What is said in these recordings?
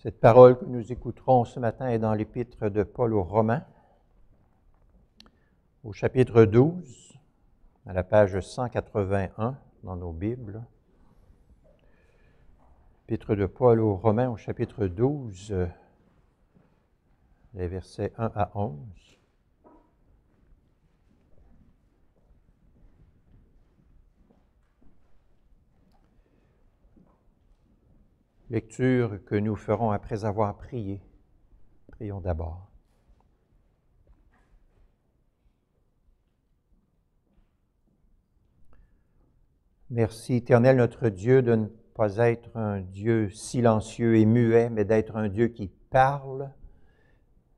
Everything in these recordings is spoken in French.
Cette parole que nous écouterons ce matin est dans l'épître de Paul aux Romains, au chapitre 12, à la page 181 dans nos Bibles. Épître de Paul aux Romains, au chapitre 12, les versets 1 à 11. Lecture que nous ferons après avoir prié. Prions d'abord. Merci, Éternel notre Dieu, de ne pas être un Dieu silencieux et muet, mais d'être un Dieu qui parle.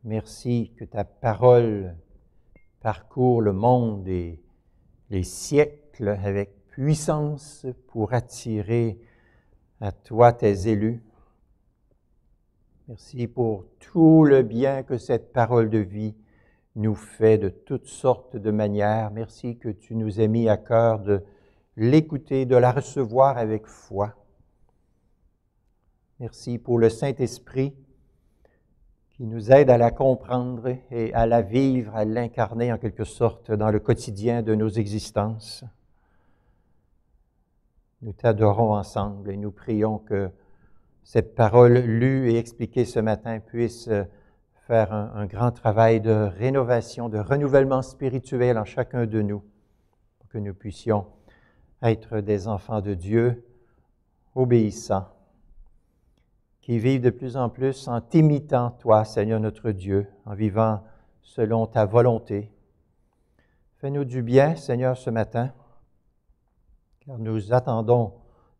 Merci que ta parole parcourt le monde et les siècles avec puissance pour attirer à toi tes élus. Merci pour tout le bien que cette parole de vie nous fait de toutes sortes de manières. Merci que tu nous aies mis à cœur de l'écouter, de la recevoir avec foi. Merci pour le Saint-Esprit qui nous aide à la comprendre et à la vivre, à l'incarner en quelque sorte dans le quotidien de nos existences. Nous t'adorons ensemble et nous prions que cette parole lue et expliquée ce matin puisse euh, faire un, grand travail de rénovation, de renouvellement spirituel en chacun de nous, pour que nous puissions être des enfants de Dieu obéissants, qui vivent de plus en plus en t'imitant, toi, Seigneur notre Dieu, en vivant selon ta volonté. Fais-nous du bien, Seigneur, ce matin nous attendons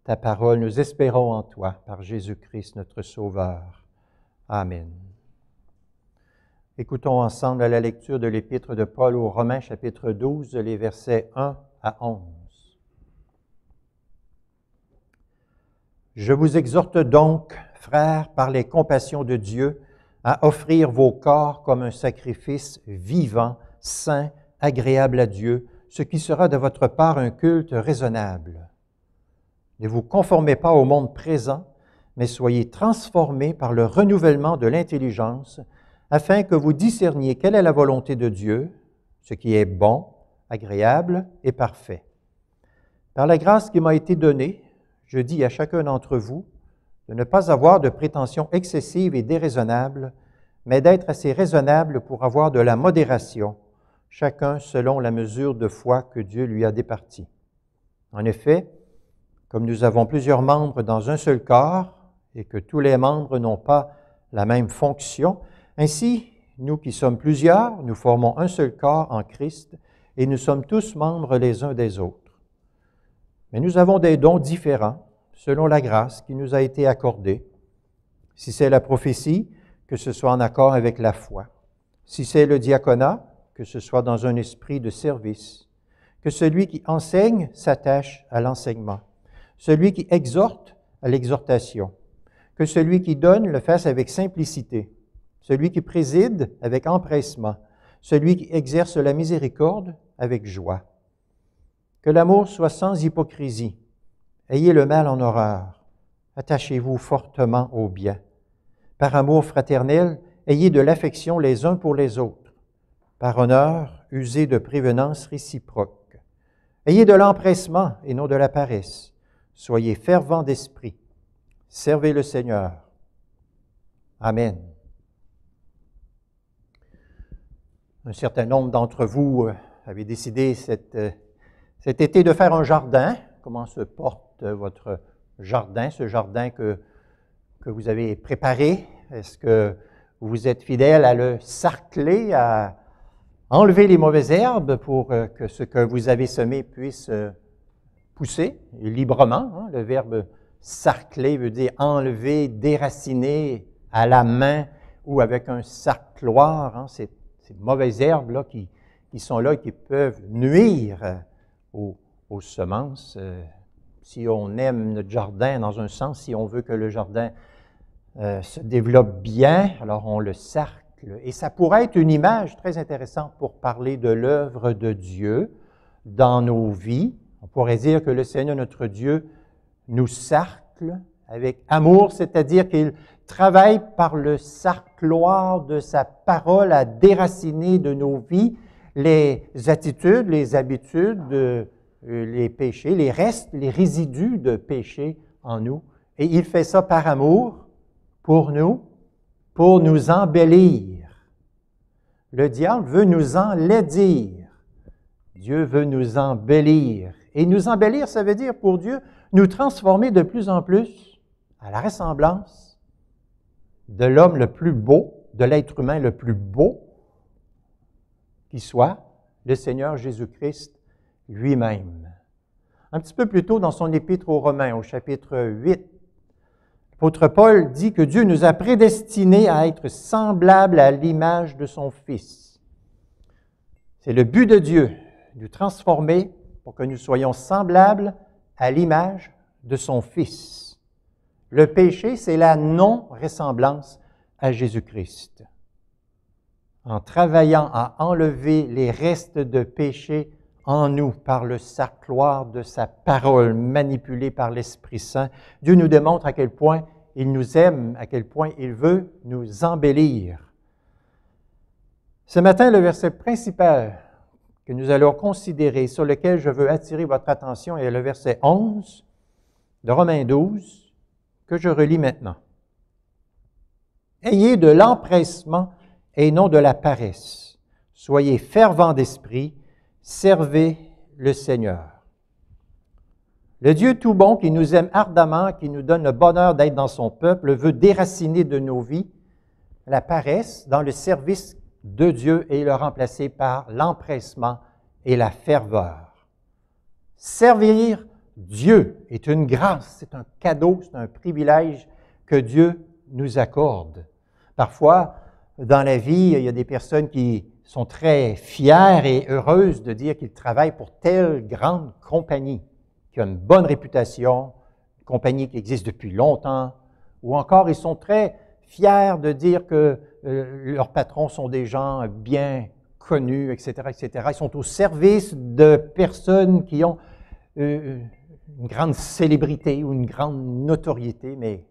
ta parole, nous espérons en toi, par Jésus-Christ notre Sauveur. Amen. Écoutons ensemble la lecture de l'épître de Paul aux Romains, chapitre 12, les versets 1 à 11. Je vous exhorte donc, frères, par les compassions de Dieu, à offrir vos corps comme un sacrifice vivant, saint, agréable à Dieu, ce qui sera de votre part un culte raisonnable. Ne vous conformez pas au monde présent, mais soyez transformés par le renouvellement de l'intelligence, afin que vous discerniez quelle est la volonté de Dieu, ce qui est bon, agréable et parfait. Par la grâce qui m'a été donnée, je dis à chacun d'entre vous de ne pas avoir de prétentions excessives et déraisonnables, mais d'être assez raisonnable pour avoir de la modération chacun selon la mesure de foi que Dieu lui a départie. En effet, comme nous avons plusieurs membres dans un seul corps, et que tous les membres n'ont pas la même fonction, ainsi, nous qui sommes plusieurs, nous formons un seul corps en Christ, et nous sommes tous membres les uns des autres. Mais nous avons des dons différents, selon la grâce qui nous a été accordée. Si c'est la prophétie, que ce soit en accord avec la foi. Si c'est le diaconat, que ce soit dans un esprit de service, que celui qui enseigne s'attache à l'enseignement, celui qui exhorte à l'exhortation, que celui qui donne le fasse avec simplicité, celui qui préside avec empressement, celui qui exerce la miséricorde avec joie. Que l'amour soit sans hypocrisie. Ayez le mal en horreur. Attachez-vous fortement au bien. Par amour fraternel, ayez de l'affection les uns pour les autres par honneur, usez de prévenance réciproque. Ayez de l'empressement et non de la paresse. Soyez fervents d'esprit. Servez le Seigneur. Amen. Un certain nombre d'entre vous euh, avez décidé cette, euh, cet été de faire un jardin. Comment se porte euh, votre jardin, ce jardin que, que vous avez préparé? Est-ce que vous êtes fidèle à le sarcler, à, Enlever les mauvaises herbes pour euh, que ce que vous avez semé puisse euh, pousser librement. Hein, le verbe sarcler veut dire enlever, déraciner à la main ou avec un sarcloir. Hein? Ces, mauvaises herbes là qui, sont là et qui peuvent nuire aux, semences. Euh, si on aime notre jardin dans un sens, si on veut que le jardin se développe bien, alors on le sarcle et ça pourrait être une image très intéressante pour parler de l'œuvre de Dieu dans nos vies. On pourrait dire que le Seigneur notre Dieu nous sarcle avec amour, c'est-à-dire qu'il travaille par le sarcloir de sa parole à déraciner de nos vies les attitudes, les habitudes, euh, les péchés, les restes, les résidus de péchés en nous. Et il fait ça par amour pour nous, pour nous embellir. Le diable veut nous enlaidir. Dieu veut nous embellir. Et nous embellir, ça veut dire pour Dieu nous transformer de plus en plus à la ressemblance de l'homme le plus beau, de l'être humain le plus beau qui soit, le Seigneur Jésus-Christ lui-même. Un petit peu plus tôt dans son épître aux Romains, au chapitre 8, L'apôtre Paul dit que Dieu nous a prédestinés à être semblables à l'image de son Fils. C'est le but de Dieu, nous transformer pour que nous soyons semblables à l'image de son Fils. Le péché, c'est la non-ressemblance à Jésus-Christ. En travaillant à enlever les restes de péché en nous par le sarcloir de sa parole manipulée par l'Esprit Saint. Dieu nous démontre à quel point il nous aime, à quel point il veut nous embellir. Ce matin, le verset principal que nous allons considérer, sur lequel je veux attirer votre attention, est le verset 11 de Romains 12, que je relis maintenant. Ayez de l'empressement et non de la paresse. Soyez fervents d'esprit Servez le Seigneur. Le Dieu tout bon qui nous aime ardemment, qui nous donne le bonheur d'être dans son peuple, veut déraciner de nos vies la paresse dans le service de Dieu et le remplacer par l'empressement et la ferveur. Servir Dieu est une grâce, c'est un cadeau, c'est un privilège que Dieu nous accorde. Parfois, dans la vie, il y a des personnes qui sont très fiers et heureuses de dire qu'ils travaillent pour telle grande compagnie qui a une bonne réputation, une compagnie qui existe depuis longtemps, ou encore ils sont très fiers de dire que euh, leurs patrons sont des gens bien connus, etc., etc. Ils sont au service de personnes qui ont euh, euh, une grande célébrité ou une grande notoriété, mais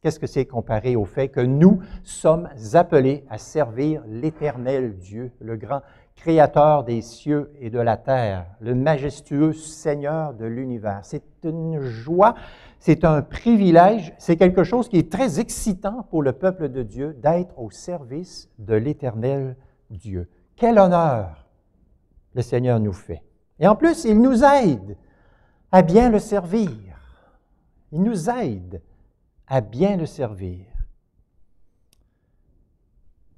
qu'est-ce que c'est comparé au fait que nous sommes appelés à servir l'éternel Dieu, le grand créateur des cieux et de la terre, le majestueux Seigneur de l'univers. C'est une joie, c'est un privilège, c'est quelque chose qui est très excitant pour le peuple de Dieu d'être au service de l'éternel Dieu. Quel honneur le Seigneur nous fait. Et en plus, il nous aide à bien le servir. Il nous aide à bien le servir.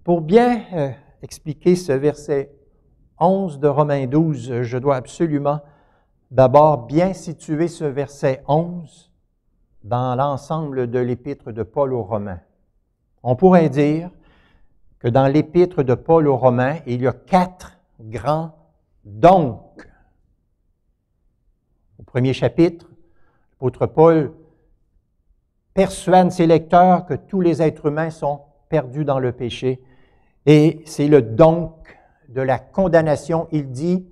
Pour bien euh, expliquer ce verset 11 de Romains 12, je dois absolument d'abord bien situer ce verset 11 dans l'ensemble de l'épître de Paul aux Romains. On pourrait dire que dans l'épître de Paul aux Romains, il y a quatre grands donc. Au premier chapitre, l'apôtre Paul persuade ses lecteurs que tous les êtres humains sont perdus dans le péché. Et c'est le donc de la condamnation. Il dit,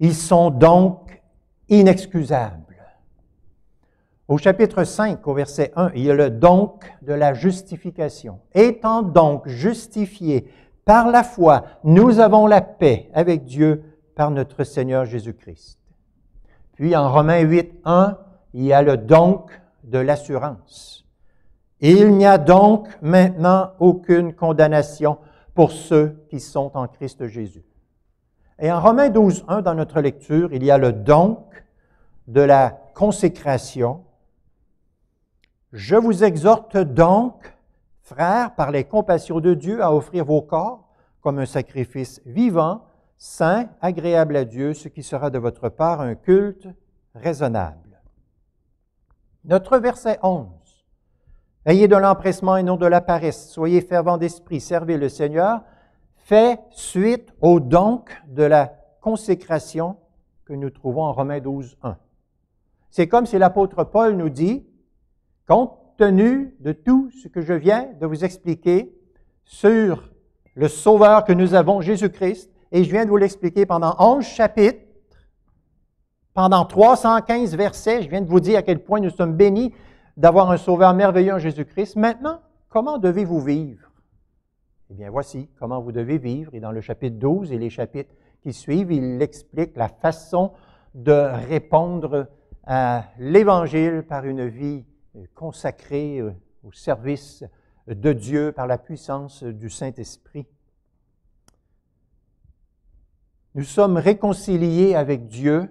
ils sont donc inexcusables. Au chapitre 5, au verset 1, il y a le donc de la justification. Étant donc justifiés par la foi, nous avons la paix avec Dieu par notre Seigneur Jésus-Christ. Puis en Romains 8, 1, il y a le donc de l'assurance. Il n'y a donc maintenant aucune condamnation pour ceux qui sont en Christ Jésus. Et en Romains 12, 1, dans notre lecture, il y a le donc de la consécration. Je vous exhorte donc, frères, par les compassions de Dieu, à offrir vos corps comme un sacrifice vivant, saint, agréable à Dieu, ce qui sera de votre part un culte raisonnable. Notre verset 11. Ayez de l'empressement et non de la paresse. Soyez fervents d'esprit. Servez le Seigneur. Fait suite au donc de la consécration que nous trouvons en Romains 12, 1. C'est comme si l'apôtre Paul nous dit, compte tenu de tout ce que je viens de vous expliquer sur le Sauveur que nous avons, Jésus-Christ, et je viens de vous l'expliquer pendant 11 chapitres, pendant 315 versets, je viens de vous dire à quel point nous sommes bénis d'avoir un sauveur merveilleux en Jésus-Christ. Maintenant, comment devez-vous vivre? Eh bien, voici comment vous devez vivre. Et dans le chapitre 12 et les chapitres qui suivent, il explique la façon de répondre à l'Évangile par une vie consacrée euh, au service de Dieu par la puissance du Saint-Esprit. Nous sommes réconciliés avec Dieu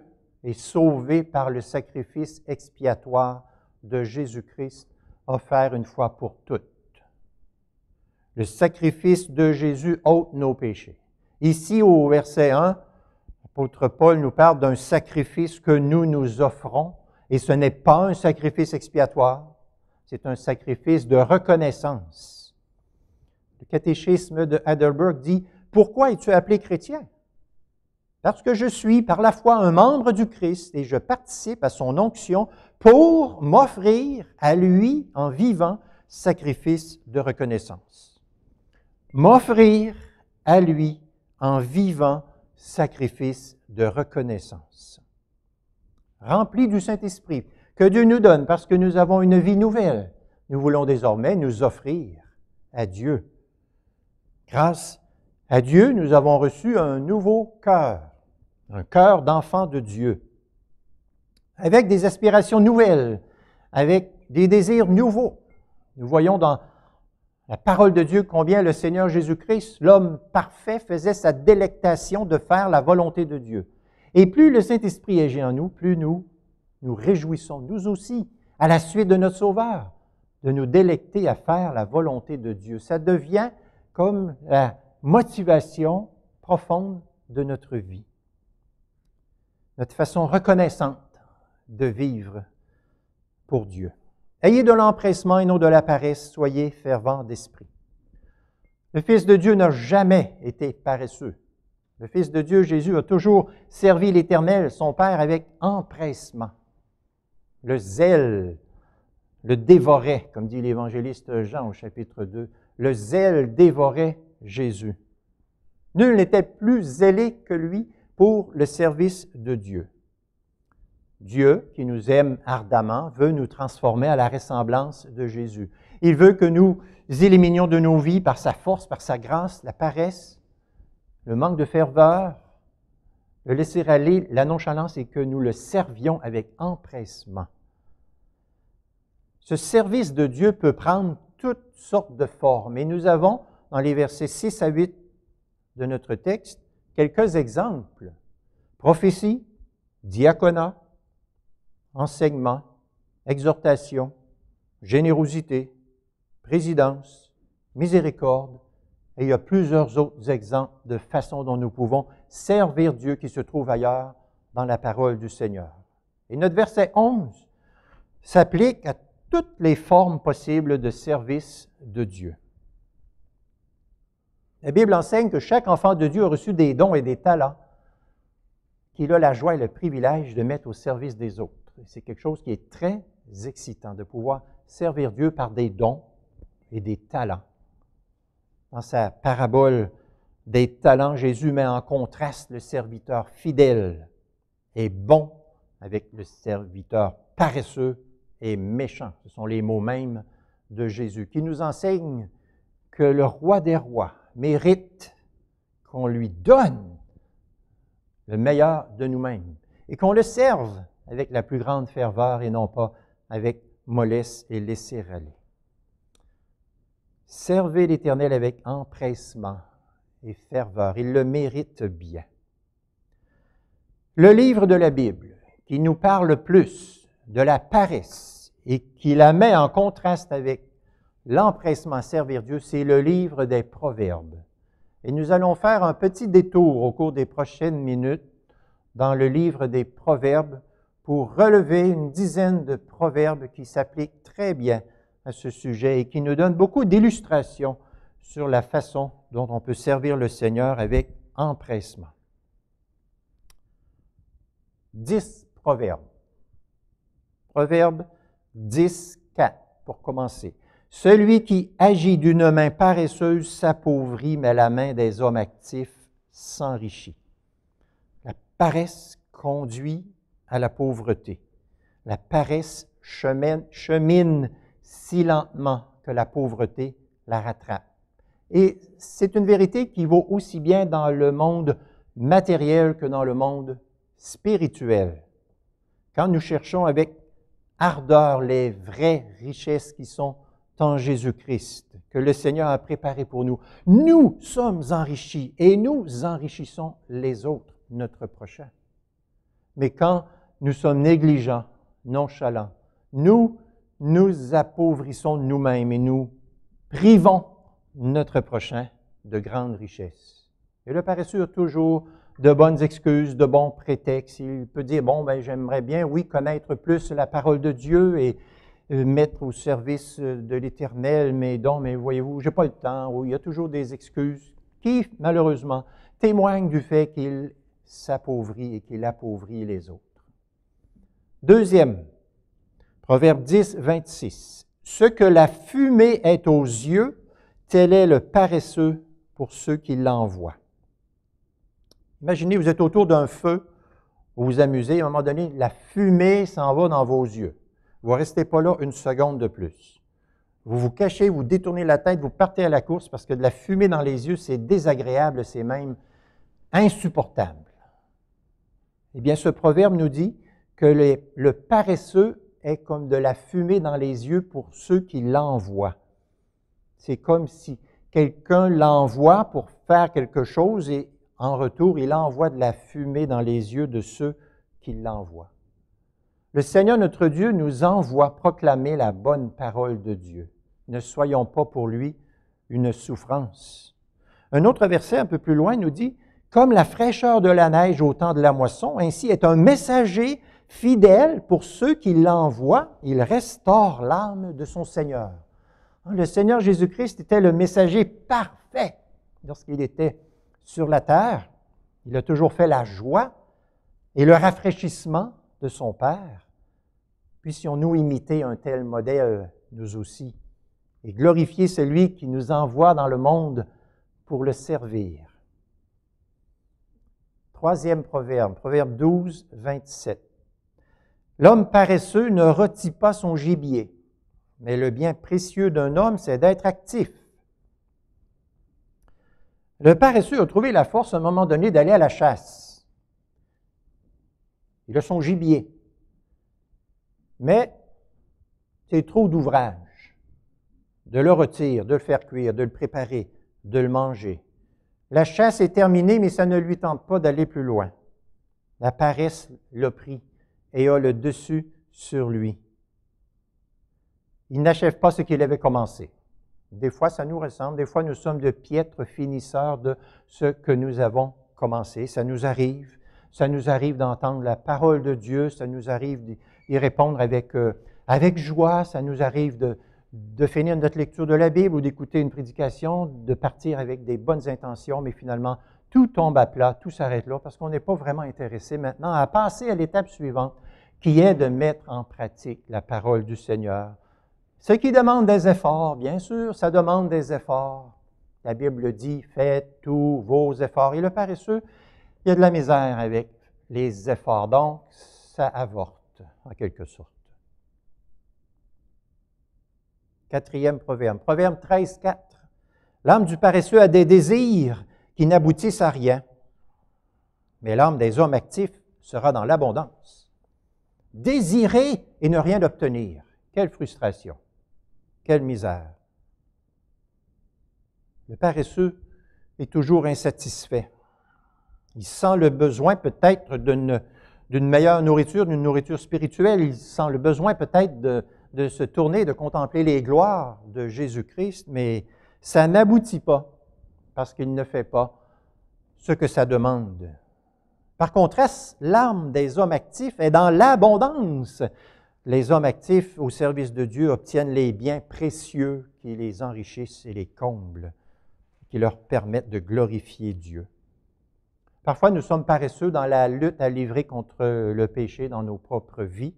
et sauvé par le sacrifice expiatoire de Jésus-Christ offert une fois pour toutes. Le sacrifice de Jésus ôte nos péchés. Ici, au verset 1, l'apôtre Paul nous parle d'un sacrifice que nous nous offrons, et ce n'est pas un sacrifice expiatoire, c'est un sacrifice de reconnaissance. Le catéchisme de Heidelberg dit, Pourquoi es-tu appelé chrétien parce que je suis par la foi un membre du Christ et je participe à son onction pour m'offrir à lui en vivant sacrifice de reconnaissance. M'offrir à lui en vivant sacrifice de reconnaissance. Rempli du Saint-Esprit que Dieu nous donne parce que nous avons une vie nouvelle, nous voulons désormais nous offrir à Dieu. Grâce à Dieu, nous avons reçu un nouveau cœur un cœur d'enfant de Dieu, avec des aspirations nouvelles, avec des désirs nouveaux. Nous voyons dans la parole de Dieu combien le Seigneur Jésus-Christ, l'homme parfait, faisait sa délectation de faire la volonté de Dieu. Et plus le Saint-Esprit agit en nous, plus nous nous réjouissons, nous aussi, à la suite de notre Sauveur, de nous délecter à faire la volonté de Dieu. Ça devient comme la motivation profonde de notre vie notre façon reconnaissante de vivre pour Dieu. Ayez de l'empressement et non de la paresse, soyez fervents d'esprit. Le Fils de Dieu n'a jamais été paresseux. Le Fils de Dieu, Jésus, a toujours servi l'Éternel, son Père, avec empressement. Le zèle le dévorait, comme dit l'évangéliste Jean au chapitre 2. Le zèle dévorait Jésus. Nul n'était plus zélé que lui, pour le service de Dieu. Dieu, qui nous aime ardemment, veut nous transformer à la ressemblance de Jésus. Il veut que nous éliminions de nos vies, par sa force, par sa grâce, la paresse, le manque de ferveur, le laisser aller, la nonchalance, et que nous le servions avec empressement. Ce service de Dieu peut prendre toutes sortes de formes, et nous avons, dans les versets 6 à 8 de notre texte, quelques exemples. Prophétie, diaconat, enseignement, exhortation, générosité, présidence, miséricorde, et il y a plusieurs autres exemples de façons dont nous pouvons servir Dieu qui se trouve ailleurs dans la parole du Seigneur. Et notre verset 11 s'applique à toutes les formes possibles de service de Dieu. La Bible enseigne que chaque enfant de Dieu a reçu des dons et des talents qu'il a la joie et le privilège de mettre au service des autres. C'est quelque chose qui est très excitant de pouvoir servir Dieu par des dons et des talents. Dans sa parabole des talents, Jésus met en contraste le serviteur fidèle et bon avec le serviteur paresseux et méchant. Ce sont les mots mêmes de Jésus qui nous enseignent que le roi des rois mérite qu'on lui donne le meilleur de nous-mêmes et qu'on le serve avec la plus grande ferveur et non pas avec mollesse et laisser aller. Servez l'Éternel avec empressement et ferveur. Il le mérite bien. Le livre de la Bible qui nous parle plus de la paresse et qui la met en contraste avec L'empressement à servir Dieu, c'est le livre des Proverbes. Et nous allons faire un petit détour au cours des prochaines minutes dans le livre des Proverbes pour relever une dizaine de proverbes qui s'appliquent très bien à ce sujet et qui nous donnent beaucoup d'illustrations sur la façon dont on peut servir le Seigneur avec empressement. Dix proverbes. Proverbe 10, 4 pour commencer. Celui qui agit d'une main paresseuse s'appauvrit, mais la main des hommes actifs s'enrichit. La paresse conduit à la pauvreté. La paresse chemine, chemine si lentement que la pauvreté la rattrape. Et c'est une vérité qui vaut aussi bien dans le monde matériel que dans le monde spirituel. Quand nous cherchons avec ardeur les vraies richesses qui sont en Jésus-Christ que le Seigneur a préparé pour nous. Nous sommes enrichis et nous enrichissons les autres, notre prochain. Mais quand nous sommes négligents, nonchalants, nous nous appauvrissons nous-mêmes et nous privons notre prochain de grandes richesses. Et le paresseux a toujours de bonnes excuses, de bons prétextes. Il peut dire, bon, ben, j'aimerais bien, oui, connaître plus la parole de Dieu et, euh, mettre au service euh, de l'Éternel mais dons, mais voyez-vous, j'ai pas le temps, il y a toujours des excuses qui, malheureusement, témoignent du fait qu'il s'appauvrit et qu'il appauvrit les autres. Deuxième, Proverbe 10, 26. Ce que la fumée est aux yeux, tel est le paresseux pour ceux qui l'envoient. Imaginez, vous êtes autour d'un feu, vous vous amusez, à un moment donné, la fumée s'en va dans vos yeux. Vous ne restez pas là une seconde de plus. Vous vous cachez, vous détournez la tête, vous partez à la course parce que de la fumée dans les yeux, c'est désagréable, c'est même insupportable. Eh bien, ce proverbe nous dit que le paresseux est comme de la fumée dans les yeux pour ceux qui l'envoient. C'est comme si quelqu'un l'envoie pour faire quelque chose et en retour, il envoie de la fumée dans les yeux de ceux qui l'envoient. Le Seigneur notre Dieu nous envoie proclamer la bonne parole de Dieu. Ne soyons pas pour lui une souffrance. Un autre verset un peu plus loin nous dit, Comme la fraîcheur de la neige au temps de la moisson, ainsi est un messager fidèle pour ceux qui l'envoient, il restaure l'âme de son Seigneur. Hein, le Seigneur Jésus-Christ était le messager parfait lorsqu'il était sur la terre. Il a toujours fait la joie et le rafraîchissement de son Père. Puissions-nous imiter un tel modèle, nous aussi, et glorifier celui qui nous envoie dans le monde pour le servir. Troisième proverbe, proverbe 12, 27. L'homme paresseux ne rôtit pas son gibier, mais le bien précieux d'un homme, c'est d'être actif. Le paresseux a trouvé la force à un moment donné d'aller à la chasse. Il a son gibier. Mais c'est trop d'ouvrage. De le retirer, de le faire cuire, de le préparer, de le manger. La chasse est terminée, mais ça ne lui tente pas d'aller plus loin. La paresse le pris et a le dessus sur lui. Il n'achève pas ce qu'il avait commencé. Des fois, ça nous ressemble. Des fois, nous sommes de piètres finisseurs de ce que nous avons commencé. Ça nous arrive. Ça nous arrive d'entendre la parole de Dieu. Ça nous arrive y répondre avec, euh, avec joie. Ça nous arrive de, de finir notre lecture de la Bible ou d'écouter une prédication, de partir avec des bonnes intentions, mais finalement, tout tombe à plat, tout s'arrête là, parce qu'on n'est pas vraiment intéressé maintenant à passer à l'étape suivante, qui est de mettre en pratique la parole du Seigneur. Ce qui demande des efforts, bien sûr, ça demande des efforts. La Bible dit, faites tous vos efforts. Et le paresseux, il y a de la misère avec les efforts, donc ça avorte en quelque sorte. Quatrième proverbe, proverbe 13, 4. L'âme du paresseux a des désirs qui n'aboutissent à rien, mais l'âme des hommes actifs sera dans l'abondance. Désirer et ne rien obtenir, quelle frustration, quelle misère. Le paresseux est toujours insatisfait. Il sent le besoin peut-être de ne d'une meilleure nourriture, d'une nourriture spirituelle. Il sent le besoin peut-être de, se tourner, de contempler les gloires de Jésus-Christ, mais ça n'aboutit pas parce qu'il ne fait pas ce que ça demande. Par contre, l'âme des hommes actifs est dans l'abondance. Les hommes actifs au service de Dieu obtiennent les biens précieux qui les enrichissent et les comblent, qui leur permettent de glorifier Dieu. Parfois, nous sommes paresseux dans la lutte à livrer contre le péché dans nos propres vies.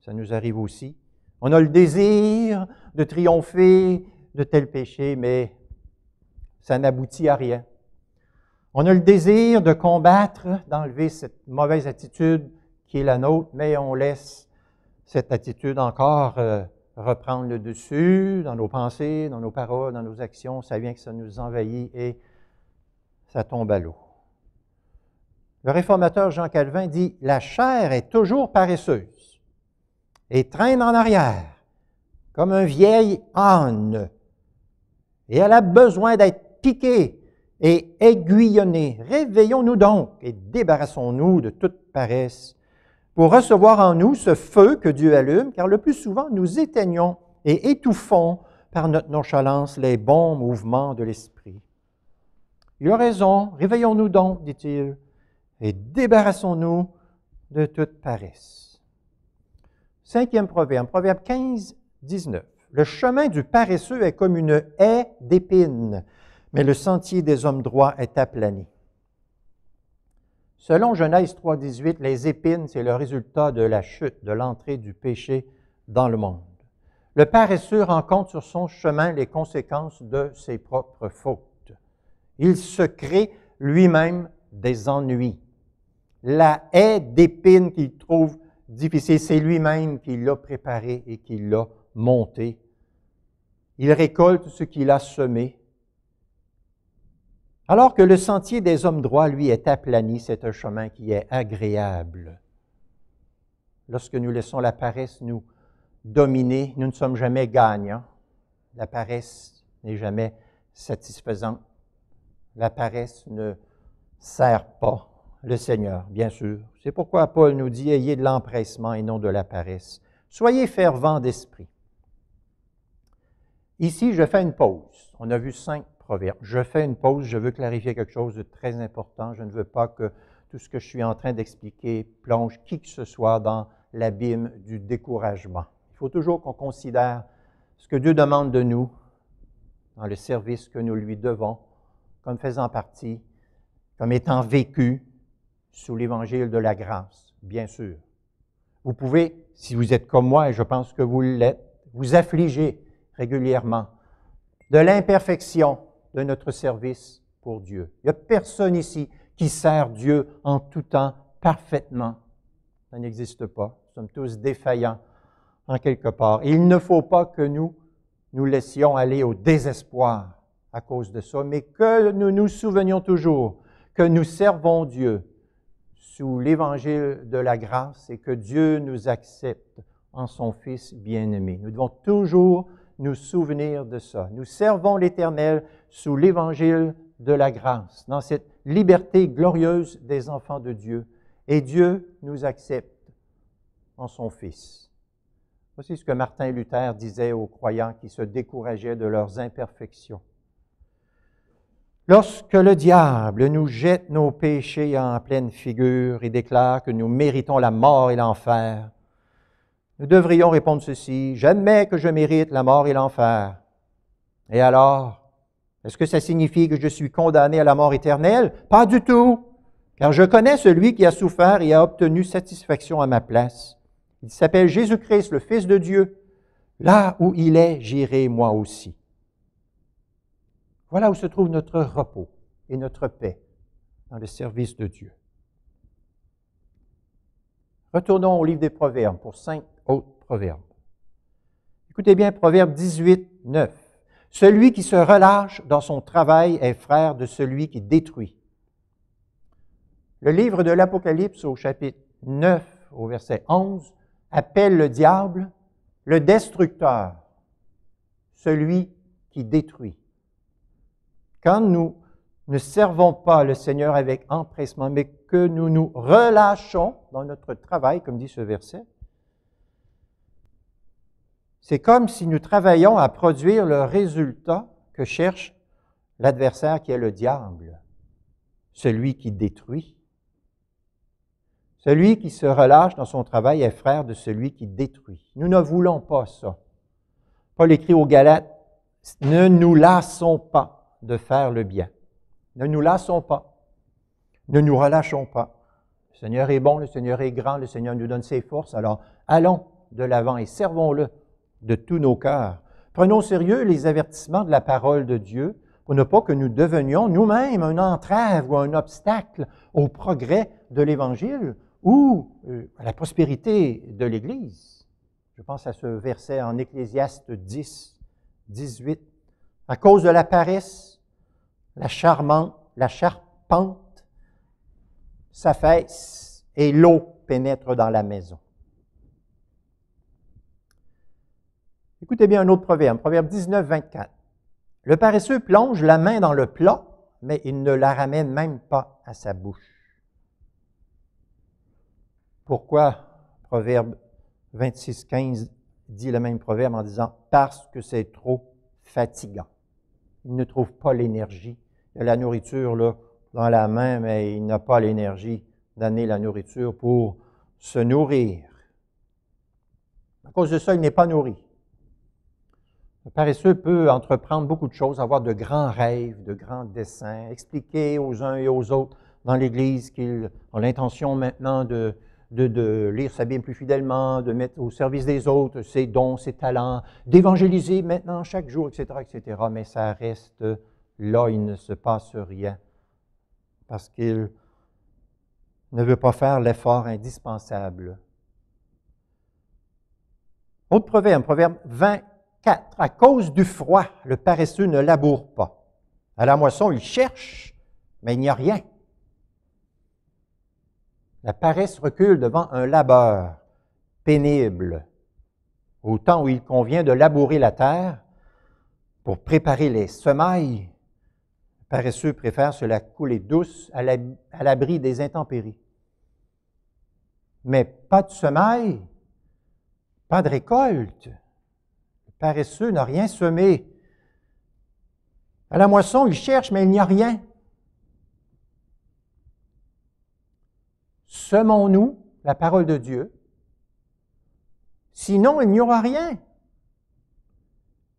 Ça nous arrive aussi. On a le désir de triompher de tel péché, mais ça n'aboutit à rien. On a le désir de combattre, d'enlever cette mauvaise attitude qui est la nôtre, mais on laisse cette attitude encore euh, reprendre le dessus dans nos pensées, dans nos paroles, dans nos actions. Ça vient que ça nous envahit et ça tombe à l'eau le réformateur Jean Calvin dit La chair est toujours paresseuse et traîne en arrière, comme un vieil âne, et elle a besoin d'être piquée et aiguillonnée. Réveillons-nous donc et débarrassons-nous de toute paresse pour recevoir en nous ce feu que Dieu allume, car le plus souvent nous éteignons et étouffons par notre nonchalance les bons mouvements de l'esprit. Il a raison, réveillons-nous donc, dit-il, et débarrassons-nous de toute paresse. Cinquième proverbe, proverbe 15, 19. Le chemin du paresseux est comme une haie d'épines, mais le sentier des hommes droits est aplani. Selon Genèse 3, 18, les épines, c'est le résultat de la chute, de l'entrée du péché dans le monde. Le paresseux rencontre sur son chemin les conséquences de ses propres fautes. Il se crée lui-même des ennuis la haie d'épines qu'il trouve difficile, c'est lui-même qui l'a préparée et qui l'a montée. Il récolte ce qu'il a semé. Alors que le sentier des hommes droits, lui, est aplani, c'est un chemin qui est agréable. Lorsque nous laissons la paresse nous dominer, nous ne sommes jamais gagnants. La paresse n'est jamais satisfaisante. La paresse ne sert pas le Seigneur, bien sûr. C'est pourquoi Paul nous dit, ayez de l'empressement et non de la paresse. Soyez fervents d'esprit. Ici, je fais une pause. On a vu cinq proverbes. Je fais une pause, je veux clarifier quelque chose de très important. Je ne veux pas que tout ce que je suis en train d'expliquer plonge qui que ce soit dans l'abîme du découragement. Il faut toujours qu'on considère ce que Dieu demande de nous dans le service que nous lui devons comme faisant partie, comme étant vécu sous l'évangile de la grâce, bien sûr. Vous pouvez, si vous êtes comme moi, et je pense que vous l'êtes, vous affliger régulièrement de l'imperfection de notre service pour Dieu. Il n'y a personne ici qui sert Dieu en tout temps parfaitement. Ça n'existe pas. Nous sommes tous défaillants en quelque part. il ne faut pas que nous nous laissions aller au désespoir à cause de ça, mais que nous nous souvenions toujours que nous servons Dieu sous l'évangile de la grâce, et que Dieu nous accepte en son Fils bien-aimé. Nous devons toujours nous souvenir de ça. Nous servons l'Éternel sous l'évangile de la grâce, dans cette liberté glorieuse des enfants de Dieu. Et Dieu nous accepte en son Fils. Voici ce que Martin Luther disait aux croyants qui se décourageaient de leurs imperfections. Lorsque le diable nous jette nos péchés en pleine figure et déclare que nous méritons la mort et l'enfer, nous devrions répondre ceci, jamais que je mérite la mort et l'enfer. Et alors, est-ce que ça signifie que je suis condamné à la mort éternelle? Pas du tout, car je connais celui qui a souffert et a obtenu satisfaction à ma place. Il s'appelle Jésus-Christ, le Fils de Dieu. Là où il est, j'irai moi aussi. Voilà où se trouve notre repos et notre paix dans le service de Dieu. Retournons au livre des Proverbes pour cinq autres proverbes. Écoutez bien, Proverbe 18, 9. Celui qui se relâche dans son travail est frère de celui qui détruit. Le livre de l'Apocalypse au chapitre 9, au verset 11, appelle le diable le destructeur, celui qui détruit quand nous ne servons pas le Seigneur avec empressement, mais que nous nous relâchons dans notre travail, comme dit ce verset, c'est comme si nous travaillions à produire le résultat que cherche l'adversaire qui est le diable, celui qui détruit. Celui qui se relâche dans son travail est frère de celui qui détruit. Nous ne voulons pas ça. Paul écrit aux Galates, ne nous lassons pas de faire le bien. Ne nous lassons pas. Ne nous relâchons pas. Le Seigneur est bon, le Seigneur est grand, le Seigneur nous donne ses forces. Alors allons de l'avant et servons-le de tous nos cœurs. Prenons au sérieux les avertissements de la parole de Dieu pour ne pas que nous devenions nous-mêmes une entrave ou un obstacle au progrès de l'Évangile ou euh, à la prospérité de l'Église. Je pense à ce verset en Ecclésiaste 10, 18. À cause de la paresse, la, charmante, la charpente s'affaisse et l'eau pénètre dans la maison. Écoutez bien un autre proverbe, proverbe 19, 24. Le paresseux plonge la main dans le plat, mais il ne la ramène même pas à sa bouche. Pourquoi proverbe 26, 15 dit le même proverbe en disant Parce que c'est trop fatigant. Il ne trouve pas l'énergie il a la nourriture là, dans la main, mais il n'a pas l'énergie d'amener la nourriture pour se nourrir. À cause de ça, il n'est pas nourri. Le paresseux peut entreprendre beaucoup de choses, avoir de grands rêves, de grands dessins, expliquer aux uns et aux autres dans l'Église qu'ils ont l'intention maintenant de, de, de, lire sa Bible plus fidèlement, de mettre au service des autres ses dons, ses talents, d'évangéliser maintenant chaque jour, etc., etc. Mais ça reste là, il ne se passe rien parce qu'il ne veut pas faire l'effort indispensable. Autre proverbe, proverbe 24. À cause du froid, le paresseux ne laboure pas. À la moisson, il cherche, mais il n'y a rien. La paresse recule devant un labeur pénible, au temps où il convient de labourer la terre pour préparer les semailles Paresseux préfèrent se la couler douce à l'abri des intempéries. Mais pas de sommeil, pas de récolte. paresseux n'a rien semé. À la moisson, il cherche, mais il n'y a rien. Semons-nous la parole de Dieu. Sinon, il n'y aura rien.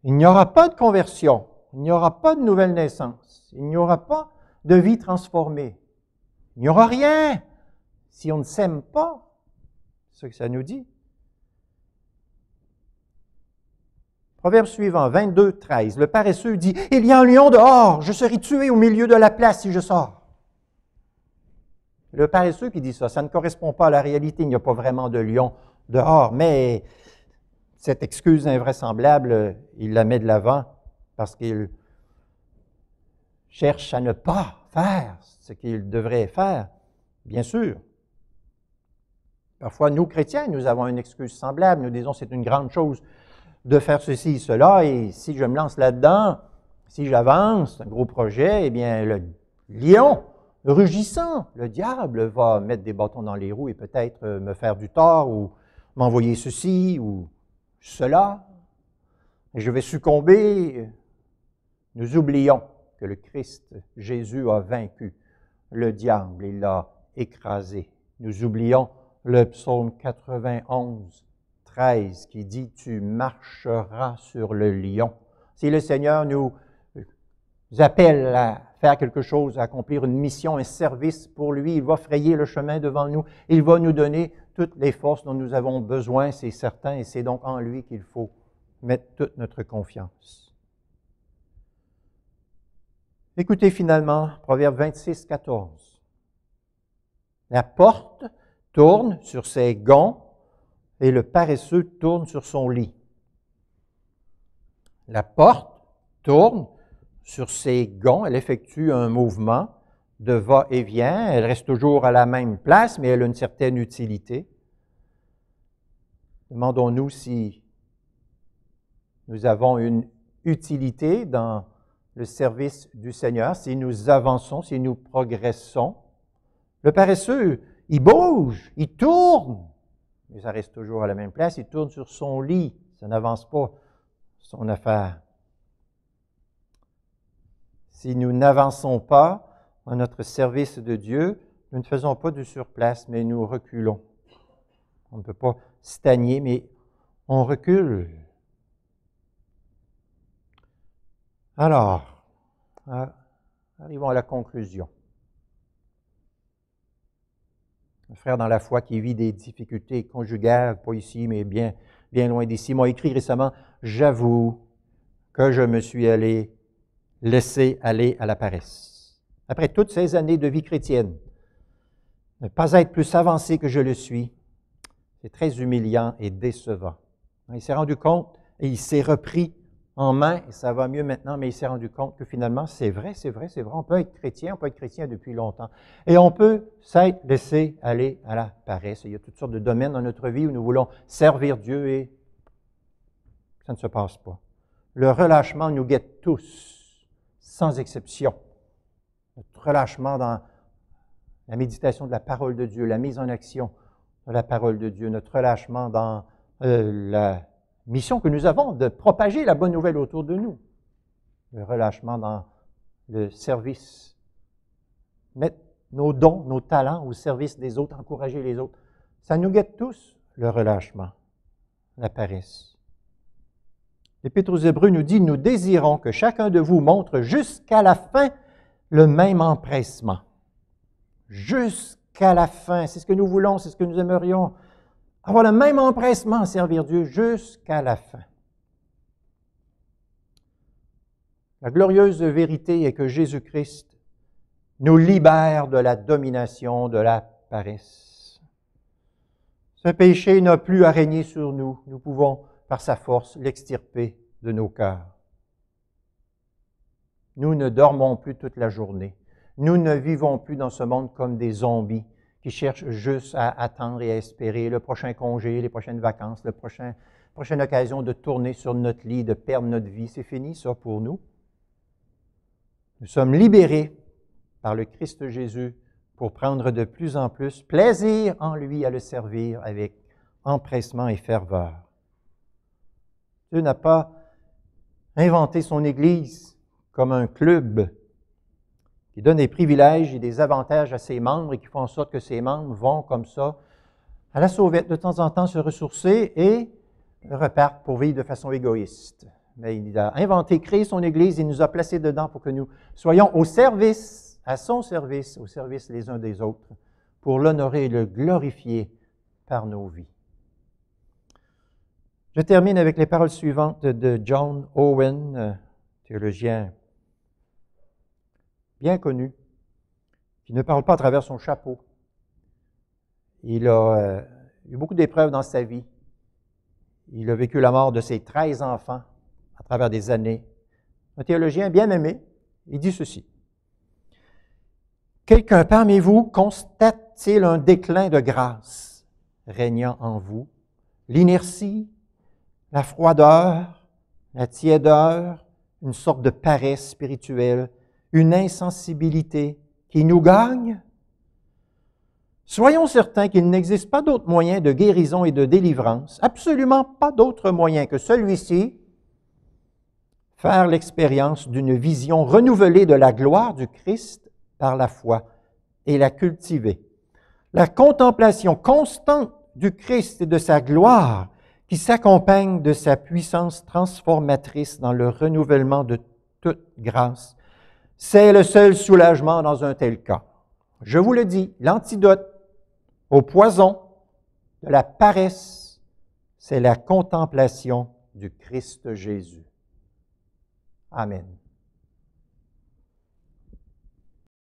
Il n'y aura pas de conversion. Il n'y aura pas de nouvelle naissance. Il n'y aura pas de vie transformée. Il n'y aura rien si on ne s'aime pas. ce que ça nous dit. Proverbe suivant, 22, 13. Le paresseux dit Il y a un lion dehors, je serai tué au milieu de la place si je sors. Le paresseux qui dit ça, ça ne correspond pas à la réalité. Il n'y a pas vraiment de lion dehors, mais cette excuse invraisemblable, il la met de l'avant parce qu'ils cherchent à ne pas faire ce qu'il devrait faire, bien sûr. Parfois, nous, chrétiens, nous avons une excuse semblable. Nous disons, c'est une grande chose de faire ceci, cela, et si je me lance là-dedans, si j'avance, un gros projet, eh bien, le lion rugissant, le diable va mettre des bâtons dans les roues et peut-être euh, me faire du tort ou m'envoyer ceci ou cela. Je vais succomber nous oublions que le Christ, Jésus, a vaincu le diable, il l'a écrasé. Nous oublions le psaume 91, 13 qui dit, Tu marcheras sur le lion. Si le Seigneur nous appelle à faire quelque chose, à accomplir une mission, un service pour lui, il va frayer le chemin devant nous, il va nous donner toutes les forces dont nous avons besoin, c'est certain, et c'est donc en lui qu'il faut mettre toute notre confiance. Écoutez finalement Proverbe 26, 14. La porte tourne sur ses gonds et le paresseux tourne sur son lit. La porte tourne sur ses gonds, elle effectue un mouvement de va-et-vient, elle reste toujours à la même place, mais elle a une certaine utilité. Demandons-nous si nous avons une utilité dans le service du Seigneur, si nous avançons, si nous progressons. Le paresseux, il bouge, il tourne, mais ça reste toujours à la même place, il tourne sur son lit, ça n'avance pas son affaire. Si nous n'avançons pas dans notre service de Dieu, nous ne faisons pas de surplace, mais nous reculons. On ne peut pas stagner, mais on recule. Alors, hein, arrivons à la conclusion. Un frère dans la foi qui vit des difficultés conjugales, pas ici, mais bien, bien loin d'ici, m'a écrit récemment J'avoue que je me suis allé laisser aller à la paresse. Après toutes ces années de vie chrétienne, ne pas être plus avancé que je le suis, c'est très humiliant et décevant. Il s'est rendu compte et il s'est repris en main et ça va mieux maintenant, mais il s'est rendu compte que finalement, c'est vrai, c'est vrai, c'est vrai. On peut être chrétien, on peut être chrétien depuis longtemps. Et on peut s'être laissé aller à la paresse. Il y a toutes sortes de domaines dans notre vie où nous voulons servir Dieu et ça ne se passe pas. Le relâchement nous guette tous, sans exception. Notre relâchement dans la méditation de la parole de Dieu, la mise en action de la parole de Dieu, notre relâchement dans euh, la mission que nous avons de propager la bonne nouvelle autour de nous. Le relâchement dans le service. Mettre nos dons, nos talents au service des autres, encourager les autres. Ça nous guette tous, le relâchement, la paresse. L'Épître aux Hébreux nous dit, nous désirons que chacun de vous montre jusqu'à la fin le même empressement. Jusqu'à la fin. C'est ce que nous voulons, c'est ce que nous aimerions avoir le même empressement à servir Dieu jusqu'à la fin. La glorieuse vérité est que Jésus-Christ nous libère de la domination de la paresse. Ce péché n'a plus à régner sur nous. Nous pouvons, par sa force, l'extirper de nos cœurs. Nous ne dormons plus toute la journée. Nous ne vivons plus dans ce monde comme des zombies qui cherchent juste à attendre et à espérer le prochain congé, les prochaines vacances, la prochain, prochaine occasion de tourner sur notre lit, de perdre notre vie. C'est fini, ça, pour nous. Nous sommes libérés par le Christ Jésus pour prendre de plus en plus plaisir en lui à le servir avec empressement et ferveur. Dieu n'a pas inventé son Église comme un club qui donne des privilèges et des avantages à ses membres et qui font en sorte que ses membres vont comme ça à la sauvette de temps en temps se ressourcer et repartent pour vivre de façon égoïste. Mais il a inventé, créé son Église, il nous a placés dedans pour que nous soyons au service, à son service, au service les uns des autres, pour l'honorer et le glorifier par nos vies. Je termine avec les paroles suivantes de John Owen, euh, théologien bien connu, qui ne parle pas à travers son chapeau. Il a eu beaucoup d'épreuves dans sa vie. Il a vécu la mort de ses 13 enfants à travers des années. Un théologien bien aimé, il dit ceci. Quelqu'un parmi vous constate-t-il un déclin de grâce régnant en vous, l'inertie, la froideur, la tiédeur, une sorte de paresse spirituelle une insensibilité qui nous gagne? Soyons certains qu'il n'existe pas d'autre moyen de guérison et de délivrance, absolument pas d'autre moyen que celui-ci, faire l'expérience d'une vision renouvelée de la gloire du Christ par la foi et la cultiver. La contemplation constante du Christ et de sa gloire qui s'accompagne de sa puissance transformatrice dans le renouvellement de toute grâce c'est le seul soulagement dans un tel cas. Je vous le dis, l'antidote au poison de la paresse, c'est la contemplation du Christ Jésus. Amen.